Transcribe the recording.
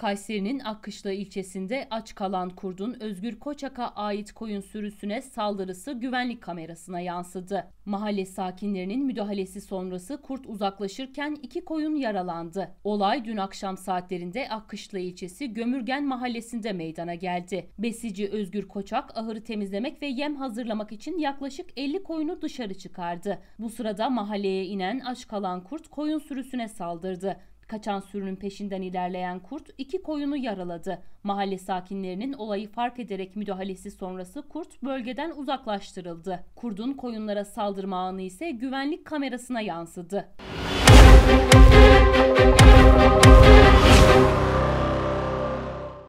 Kayseri'nin Akkışla ilçesinde aç kalan kurdun Özgür Koçak'a ait koyun sürüsüne saldırısı güvenlik kamerasına yansıdı. Mahalle sakinlerinin müdahalesi sonrası kurt uzaklaşırken iki koyun yaralandı. Olay dün akşam saatlerinde Akkışla ilçesi Gömürgen mahallesinde meydana geldi. Besici Özgür Koçak ahırı temizlemek ve yem hazırlamak için yaklaşık 50 koyunu dışarı çıkardı. Bu sırada mahalleye inen aç kalan kurt koyun sürüsüne saldırdı. Kaçan sürünün peşinden ilerleyen kurt iki koyunu yaraladı. Mahalle sakinlerinin olayı fark ederek müdahalesi sonrası kurt bölgeden uzaklaştırıldı. Kurdun koyunlara saldırma anı ise güvenlik kamerasına yansıdı.